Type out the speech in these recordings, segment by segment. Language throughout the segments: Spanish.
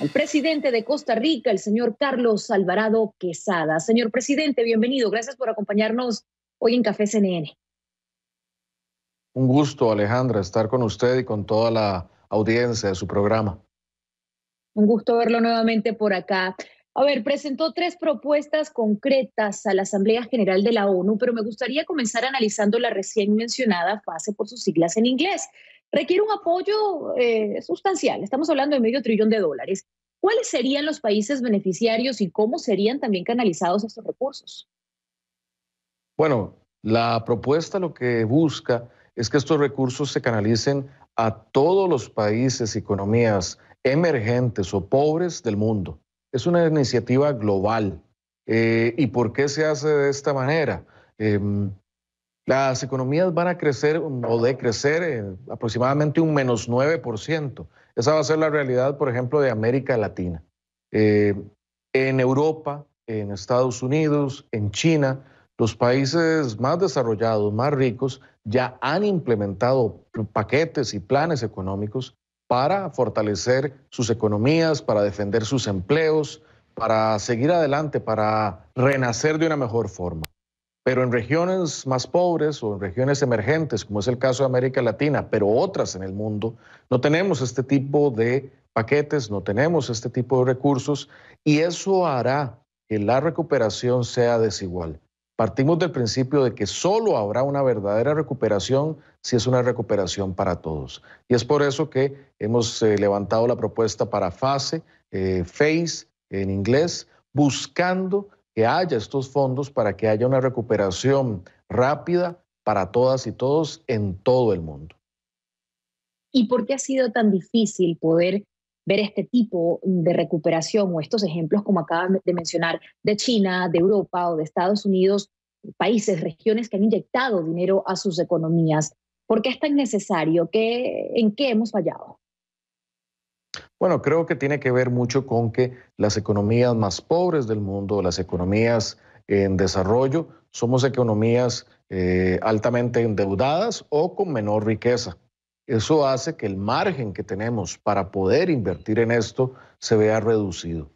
El presidente de Costa Rica, el señor Carlos Alvarado Quesada. Señor presidente, bienvenido. Gracias por acompañarnos hoy en Café CNN. Un gusto, Alejandra, estar con usted y con toda la audiencia de su programa. Un gusto verlo nuevamente por acá. A ver, presentó tres propuestas concretas a la Asamblea General de la ONU, pero me gustaría comenzar analizando la recién mencionada fase por sus siglas en inglés, requiere un apoyo eh, sustancial. Estamos hablando de medio trillón de dólares. ¿Cuáles serían los países beneficiarios y cómo serían también canalizados estos recursos? Bueno, la propuesta lo que busca es que estos recursos se canalicen a todos los países y economías emergentes o pobres del mundo. Es una iniciativa global. Eh, ¿Y por qué se hace de esta manera? Em, las economías van a crecer o de crecer eh, aproximadamente un menos 9%. Esa va a ser la realidad, por ejemplo, de América Latina. Eh, en Europa, en Estados Unidos, en China, los países más desarrollados, más ricos, ya han implementado paquetes y planes económicos para fortalecer sus economías, para defender sus empleos, para seguir adelante, para renacer de una mejor forma. Pero en regiones más pobres o en regiones emergentes, como es el caso de América Latina, pero otras en el mundo, no tenemos este tipo de paquetes, no tenemos este tipo de recursos y eso hará que la recuperación sea desigual. Partimos del principio de que solo habrá una verdadera recuperación si es una recuperación para todos. Y es por eso que hemos eh, levantado la propuesta para FASE, eh, FACE en inglés, buscando que haya estos fondos para que haya una recuperación rápida para todas y todos en todo el mundo. ¿Y por qué ha sido tan difícil poder ver este tipo de recuperación o estos ejemplos como acaban de mencionar de China, de Europa o de Estados Unidos, países, regiones que han inyectado dinero a sus economías? ¿Por qué es tan necesario? ¿Qué, ¿En qué hemos fallado? Bueno, creo que tiene que ver mucho con que las economías más pobres del mundo, las economías en desarrollo, somos economías eh, altamente endeudadas o con menor riqueza. Eso hace que el margen que tenemos para poder invertir en esto se vea reducido.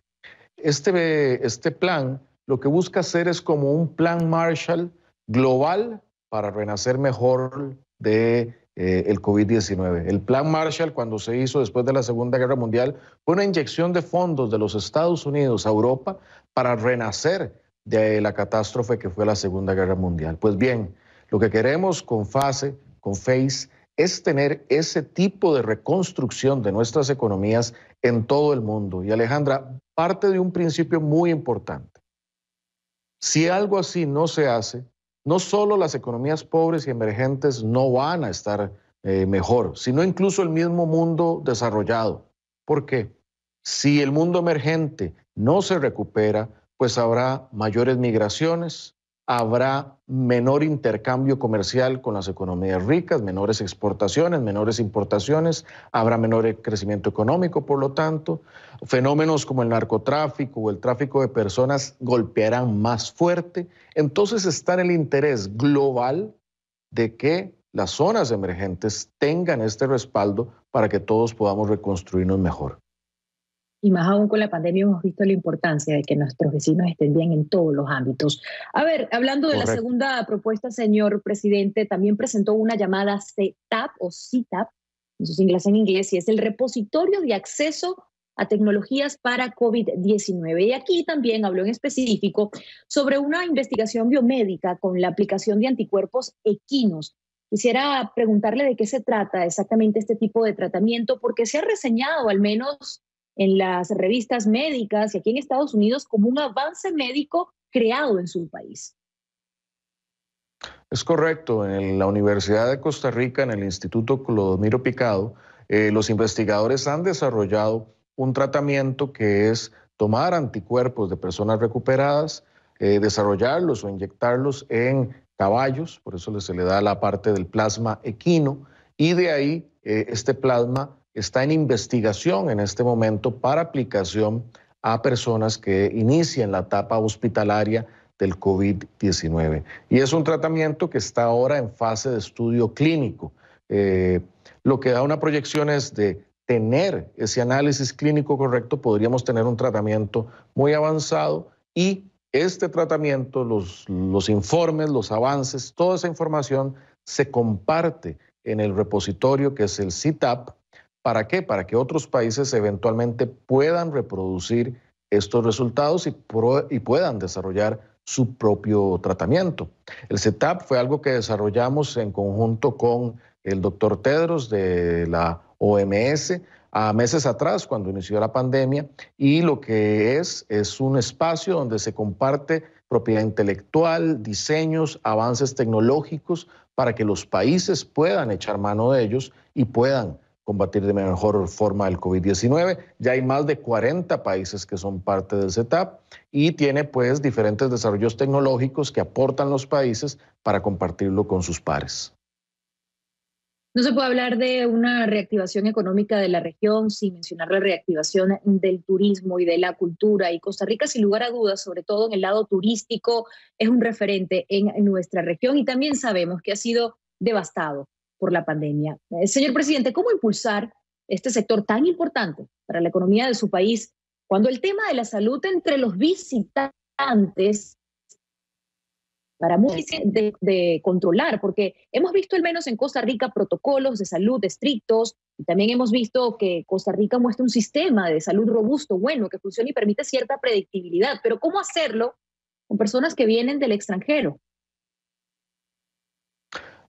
Este, este plan lo que busca hacer es como un plan Marshall global para renacer mejor de eh, el COVID-19. El plan Marshall, cuando se hizo después de la Segunda Guerra Mundial, fue una inyección de fondos de los Estados Unidos a Europa para renacer de la catástrofe que fue la Segunda Guerra Mundial. Pues bien, lo que queremos con FASE, con FACE, es tener ese tipo de reconstrucción de nuestras economías en todo el mundo. Y Alejandra, parte de un principio muy importante. Si algo así no se hace, no solo las economías pobres y emergentes no van a estar eh, mejor, sino incluso el mismo mundo desarrollado. ¿Por qué? Si el mundo emergente no se recupera, pues habrá mayores migraciones, habrá menor intercambio comercial con las economías ricas, menores exportaciones, menores importaciones, habrá menor crecimiento económico, por lo tanto, fenómenos como el narcotráfico o el tráfico de personas golpearán más fuerte. Entonces está en el interés global de que las zonas emergentes tengan este respaldo para que todos podamos reconstruirnos mejor y más aún con la pandemia hemos visto la importancia de que nuestros vecinos estén bien en todos los ámbitos. A ver, hablando de la segunda propuesta, señor presidente, también presentó una llamada CTAP o CTAP, en sus inglés en inglés, y es el repositorio de acceso a tecnologías para COVID-19. Y aquí también habló en específico sobre una investigación biomédica con la aplicación de anticuerpos equinos. Quisiera preguntarle de qué se trata exactamente este tipo de tratamiento, porque se ha reseñado al menos en las revistas médicas y aquí en Estados Unidos como un avance médico creado en su país. Es correcto, en la Universidad de Costa Rica, en el Instituto Clodomiro Picado, eh, los investigadores han desarrollado un tratamiento que es tomar anticuerpos de personas recuperadas, eh, desarrollarlos o inyectarlos en caballos, por eso se le da la parte del plasma equino, y de ahí eh, este plasma está en investigación en este momento para aplicación a personas que inician la etapa hospitalaria del COVID-19. Y es un tratamiento que está ahora en fase de estudio clínico. Eh, lo que da una proyección es de tener ese análisis clínico correcto, podríamos tener un tratamiento muy avanzado y este tratamiento, los, los informes, los avances, toda esa información se comparte en el repositorio que es el CITAP, ¿Para qué? Para que otros países eventualmente puedan reproducir estos resultados y, puedan desarrollar su propio tratamiento. El setup fue algo que desarrollamos en conjunto con el doctor Tedros de la OMS a meses atrás, cuando inició la pandemia, y lo que es es un espacio donde se comparte propiedad intelectual, diseños, avances tecnológicos, para que los países puedan echar mano de ellos y puedan combatir de mejor forma el COVID-19. Ya hay más de 40 países que son parte del setup y tiene pues diferentes desarrollos tecnológicos que aportan los países para compartirlo con sus pares. No se puede hablar de una reactivación económica de la región sin mencionar la reactivación del turismo y de la cultura. Y Costa Rica, sin lugar a dudas, sobre todo en el lado turístico, es un referente en nuestra región y también sabemos que ha sido devastado por la pandemia. Eh, señor presidente, ¿cómo impulsar este sector tan importante para la economía de su país cuando el tema de la salud entre los visitantes para muy de, de, controlar, porque hemos visto al menos en Costa Rica protocolos de salud estrictos, y también hemos visto que Costa Rica muestra un sistema de salud robusto, bueno, que funciona y permite cierta predictibilidad, pero ¿cómo hacerlo con personas que vienen del extranjero?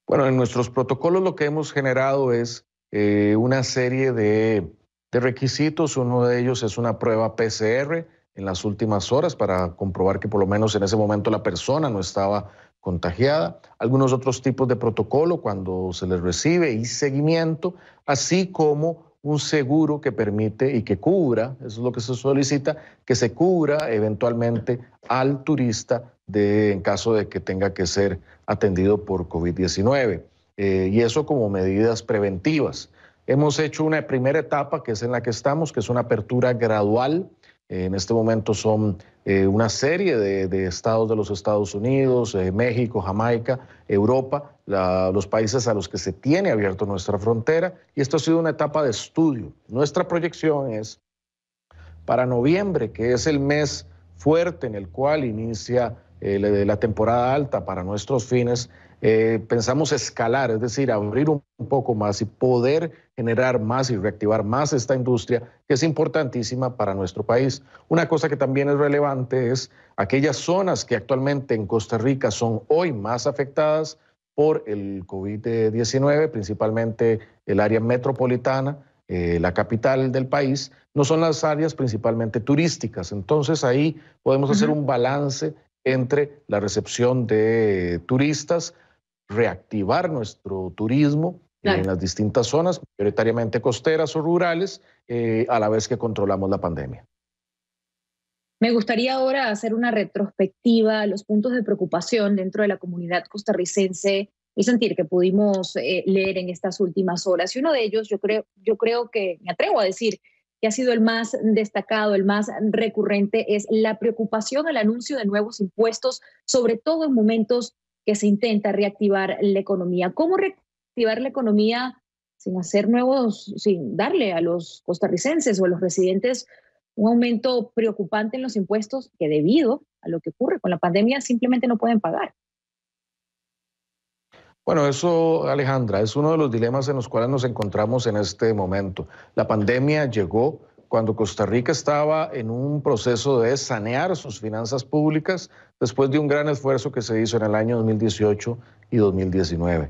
Bueno, en nuestros protocolos lo que hemos generado es eh, una serie de, de, requisitos. Uno de ellos es una prueba PCR en las últimas horas para comprobar que por lo menos en ese momento la persona no estaba contagiada. Algunos otros tipos de protocolo cuando se les recibe y seguimiento, así como un seguro que permite y que cubra, eso es lo que se solicita, que se cubra eventualmente al turista en caso de que tenga que ser atendido por COVID-19. Eh, y eso como medidas preventivas. Hemos hecho una primera etapa que es en la que estamos, que es una apertura gradual. Eh, en este momento son eh, una serie de, estados de los Estados Unidos, México, Jamaica, Europa, los países a los que se tiene abierto nuestra frontera. Y esto ha sido una etapa de estudio. Nuestra proyección es para noviembre, que es el mes fuerte en el cual inicia eh, la temporada alta para nuestros fines, eh, pensamos escalar, es decir, abrir un, poco más y poder generar más y reactivar más esta industria que es importantísima para nuestro país. Una cosa que también es relevante es aquellas zonas que actualmente en Costa Rica son hoy más afectadas por el COVID-19, principalmente el área metropolitana, eh, la capital del país, no son las áreas principalmente turísticas. Entonces ahí podemos hacer un balance entre la recepción de turistas, reactivar nuestro turismo en las distintas zonas, mayoritariamente costeras o rurales, eh, a la vez que controlamos la pandemia. Me gustaría ahora hacer una retrospectiva a los puntos de preocupación dentro de la comunidad costarricense y sentir que pudimos eh, leer en estas últimas horas. Y uno de ellos, yo creo, yo creo que, me atrevo a decir, que ha sido el más destacado, el más recurrente, es la preocupación al anuncio de nuevos impuestos, sobre todo en momentos que se intenta reactivar la economía. ¿Cómo reactivar la economía sin hacer nuevos, sin darle a los costarricenses o a los residentes un aumento preocupante en los impuestos que debido a lo que ocurre con la pandemia simplemente no pueden pagar? Bueno, eso, Alejandra, es uno de los dilemas en los cuales nos encontramos en este momento. La pandemia llegó cuando Costa Rica estaba en un proceso de sanear sus finanzas públicas después de un gran esfuerzo que se hizo en el año 2018 y 2019.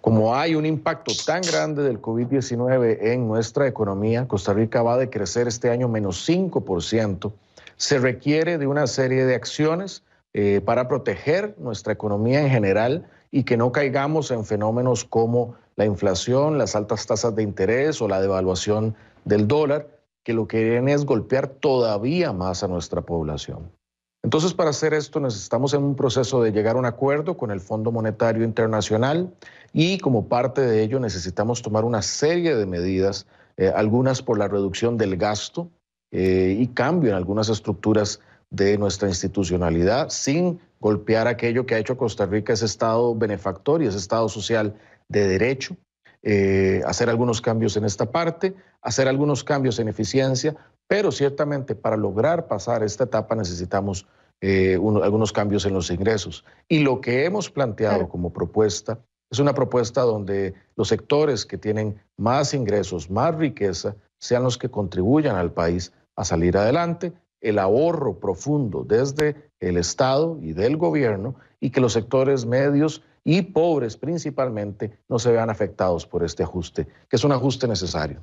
Como hay un impacto tan grande del COVID-19 en nuestra economía, Costa Rica va a decrecer este año menos 5%, se requiere de una serie de acciones eh, para proteger nuestra economía en general y que no caigamos en fenómenos como la inflación, las altas tasas de interés o la devaluación del dólar, que lo que quieren es golpear todavía más a nuestra población. Entonces, para hacer esto necesitamos en un proceso de llegar a un acuerdo con el Fondo Monetario Internacional y como parte de ello necesitamos tomar una serie de medidas, eh, algunas por la reducción del gasto eh, y cambio en algunas estructuras de nuestra institucionalidad sin golpear aquello que ha hecho Costa Rica ese Estado benefactor y ese Estado social de derecho, eh, hacer algunos cambios en esta parte, hacer algunos cambios en eficiencia, pero ciertamente para lograr pasar esta etapa necesitamos eh, algunos cambios en los ingresos. Y lo que hemos planteado como propuesta es una propuesta donde los sectores que tienen más ingresos, más riqueza, sean los que contribuyan al país a salir adelante el ahorro profundo desde el Estado y del gobierno y que los sectores medios y pobres principalmente no se vean afectados por este ajuste, que es un ajuste necesario.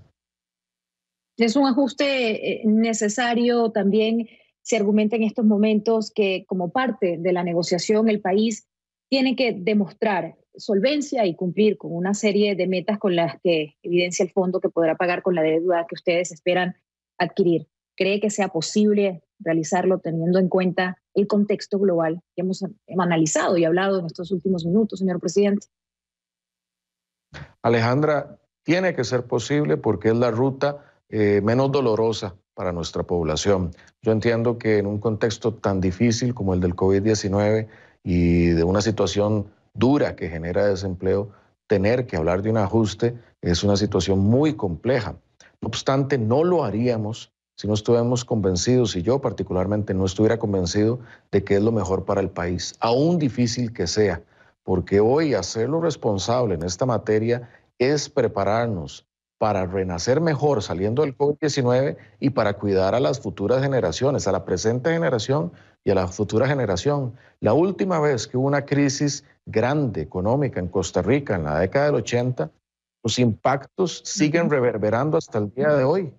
Es un ajuste eh, necesario también. Se argumenta en estos momentos que como parte de la negociación el país tiene que demostrar solvencia y cumplir con una serie de metas con las que evidencia el fondo que podrá pagar con la deuda que ustedes esperan adquirir cree que sea posible realizarlo teniendo en cuenta el contexto global que hemos analizado y hablado en estos últimos minutos, señor presidente. Alejandra, tiene que ser posible porque es la ruta eh, menos dolorosa para nuestra población. Yo entiendo que en un contexto tan difícil como el del COVID-19 y de una situación dura que genera desempleo, tener que hablar de un ajuste es una situación muy compleja. No obstante, no lo haríamos si no estuviéramos convencidos, y yo particularmente no estuviera convencido de que es lo mejor para el país, aún difícil que sea, porque hoy hacerlo responsable en esta materia es prepararnos para renacer mejor saliendo del COVID-19 y para cuidar a las futuras generaciones, a la presente generación y a la futura generación. La última vez que hubo una crisis grande económica en Costa Rica en la década del 80, los impactos siguen reverberando hasta el día de hoy.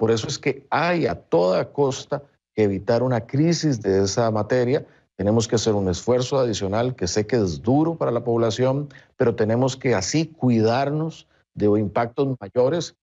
Por eso es que hay a toda costa que evitar una crisis de esa materia. Tenemos que hacer un esfuerzo adicional que sé que es duro para la población, pero tenemos que así cuidarnos de impactos mayores